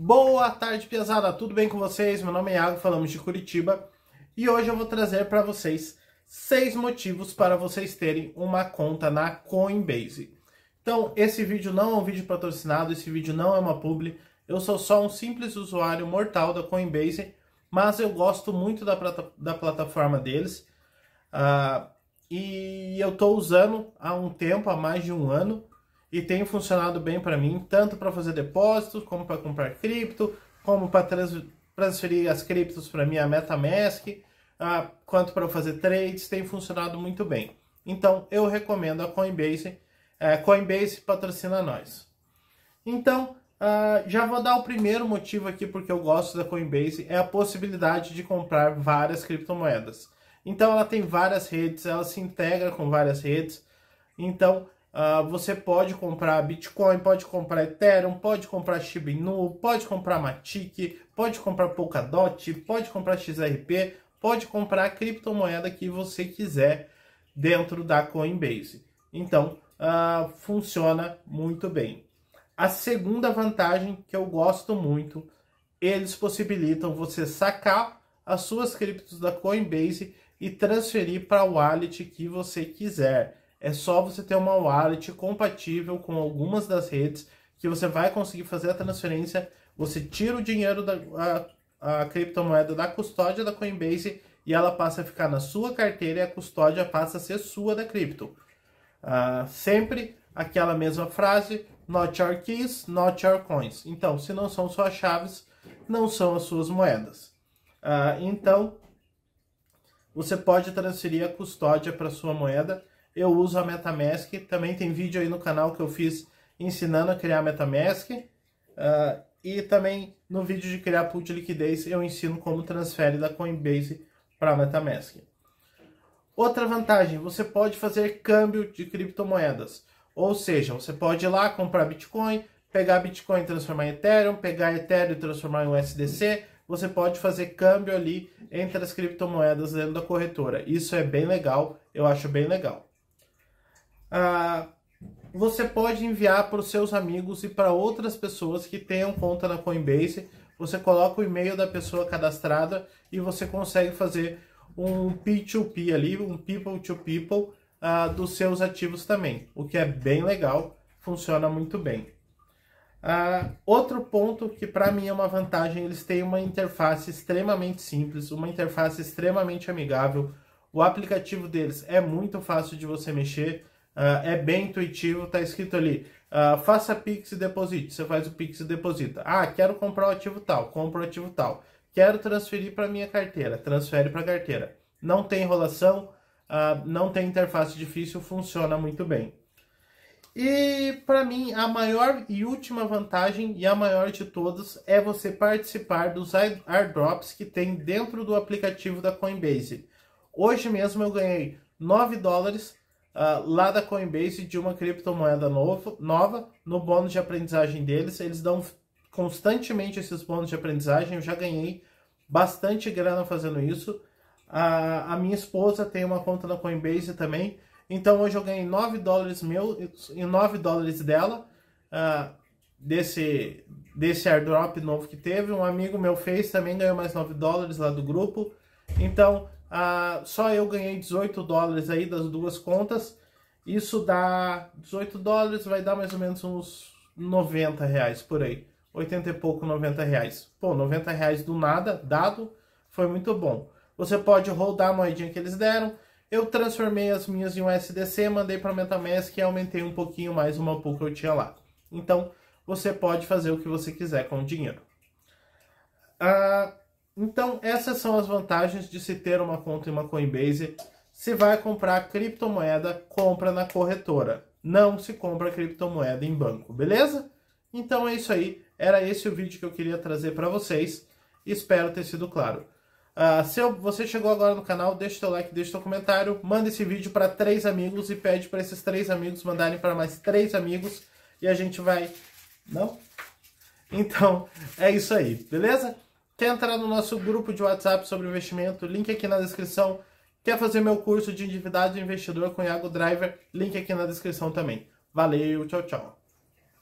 Boa tarde, pesada. Tudo bem com vocês? Meu nome é Iago, falamos de Curitiba. E hoje eu vou trazer para vocês seis motivos para vocês terem uma conta na Coinbase. Então, esse vídeo não é um vídeo patrocinado, esse vídeo não é uma publi. Eu sou só um simples usuário mortal da Coinbase, mas eu gosto muito da, da plataforma deles. Uh, e eu estou usando há um tempo, há mais de um ano e tem funcionado bem para mim, tanto para fazer depósitos, como para comprar cripto, como para trans transferir as criptos para minha MetaMask, uh, quanto para fazer trades, tem funcionado muito bem. Então eu recomendo a Coinbase, uh, Coinbase patrocina nós. Então uh, já vou dar o primeiro motivo aqui porque eu gosto da Coinbase é a possibilidade de comprar várias criptomoedas. Então ela tem várias redes, ela se integra com várias redes. Então Uh, você pode comprar Bitcoin, pode comprar Ethereum, pode comprar Shiba Inu, pode comprar Matic, pode comprar Polkadot, pode comprar XRP, pode comprar a criptomoeda que você quiser dentro da Coinbase. Então, uh, funciona muito bem. A segunda vantagem que eu gosto muito, eles possibilitam você sacar as suas criptos da Coinbase e transferir para o wallet que você quiser. É só você ter uma wallet compatível com algumas das redes que você vai conseguir fazer a transferência. Você tira o dinheiro da a, a criptomoeda da custódia da Coinbase e ela passa a ficar na sua carteira e a custódia passa a ser sua da cripto. Uh, sempre aquela mesma frase: not your keys, not your coins. Então, se não são suas chaves, não são as suas moedas. Uh, então, você pode transferir a custódia para sua moeda eu uso a MetaMask. Também tem vídeo aí no canal que eu fiz ensinando a criar MetaMask. Uh, e também no vídeo de criar pool de liquidez eu ensino como transfere da Coinbase para a MetaMask. Outra vantagem, você pode fazer câmbio de criptomoedas. Ou seja, você pode ir lá comprar Bitcoin, pegar Bitcoin e transformar em Ethereum, pegar Ethereum e transformar em USDC. Você pode fazer câmbio ali entre as criptomoedas dentro da corretora. Isso é bem legal, eu acho bem legal ah, você pode enviar para os seus amigos e para outras pessoas que tenham conta na Coinbase. Você coloca o e-mail da pessoa cadastrada e você consegue fazer um P2P ali, um people to people ah, dos seus ativos também, o que é bem legal, funciona muito bem. Uh, outro ponto que para mim é uma vantagem, eles têm uma interface extremamente simples, uma interface extremamente amigável. O aplicativo deles é muito fácil de você mexer. Uh, é bem intuitivo, tá escrito ali, uh, faça Pix e deposite, você faz o Pix e deposita. Ah, quero comprar o ativo tal, compro o ativo tal. Quero transferir para minha carteira, transfere para a carteira. Não tem enrolação, uh, não tem interface difícil, funciona muito bem. E para mim, a maior e última vantagem, e a maior de todas, é você participar dos airdrops que tem dentro do aplicativo da Coinbase. Hoje mesmo eu ganhei 9 dólares uh, lá da Coinbase de uma criptomoeda novo, nova no bônus de aprendizagem deles. Eles dão constantemente esses bônus de aprendizagem. Eu já ganhei bastante grana fazendo isso. A, a, minha esposa tem uma conta na Coinbase também. Então hoje eu ganhei 9 dólares meu e 9 dólares dela. Uh, desse, desse airdrop novo que teve. Um amigo meu fez também, ganhou mais 9 dólares lá do grupo. Então ah, só eu ganhei 18 dólares aí das duas contas. Isso dá 18 dólares, vai dar mais ou menos uns 90 reais por aí. 80 e pouco, 90 reais. Pô, 90 reais do nada, dado, foi muito bom. Você pode rodar a moedinha que eles deram. Eu transformei as minhas em um SDC mandei para MetaMask e aumentei um pouquinho mais uma pouco que eu tinha lá. Então, você pode fazer o que você quiser com o dinheiro. Ah, então, essas são as vantagens de se ter uma conta em uma Coinbase. Se vai comprar criptomoeda, compra na corretora. Não se compra criptomoeda em banco, beleza? Então é isso aí. Era esse o vídeo que eu queria trazer para vocês. Espero ter sido claro. Uh, se eu, você chegou agora no canal, deixa seu like, deixa seu comentário, manda esse vídeo para três amigos e pede para esses três amigos mandarem para mais três amigos e a gente vai. Não? Então é isso aí, beleza? Quer entrar no nosso grupo de WhatsApp sobre investimento? Link aqui na descrição. Quer fazer meu curso de endividado investidor com Iago Driver? Link aqui na descrição também. Valeu, tchau, tchau.